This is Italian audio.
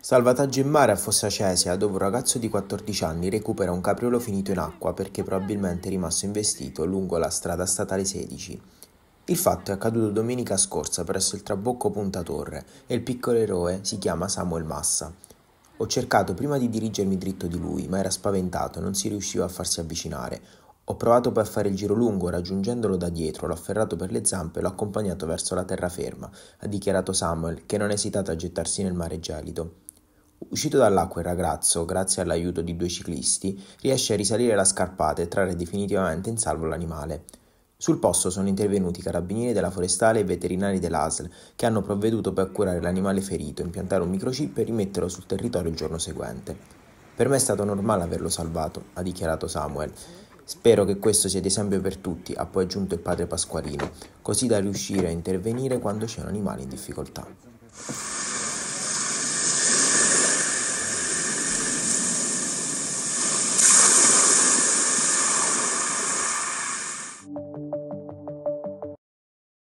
Salvataggio in mare a Fossa Cesia, dove un ragazzo di 14 anni recupera un capriolo finito in acqua perché probabilmente è rimasto investito lungo la strada statale 16. Il fatto è accaduto domenica scorsa presso il trabocco Punta Torre e il piccolo eroe si chiama Samuel Massa. Ho cercato prima di dirigermi dritto di lui, ma era spaventato e non si riusciva a farsi avvicinare. Ho provato poi a fare il giro lungo, raggiungendolo da dietro, l'ho afferrato per le zampe e l'ho accompagnato verso la terraferma, ha dichiarato Samuel, che non ha esitato a gettarsi nel mare gelido. Uscito dall'acqua il ragazzo, grazie all'aiuto di due ciclisti, riesce a risalire la scarpata e trarre definitivamente in salvo l'animale. Sul posto sono intervenuti i carabinieri della forestale e i veterinari dell'ASL che hanno provveduto per curare l'animale ferito, impiantare un microchip e rimetterlo sul territorio il giorno seguente. Per me è stato normale averlo salvato, ha dichiarato Samuel. Spero che questo sia esempio per tutti, ha poi aggiunto il padre Pasqualino, così da riuscire a intervenire quando c'è un animale in difficoltà.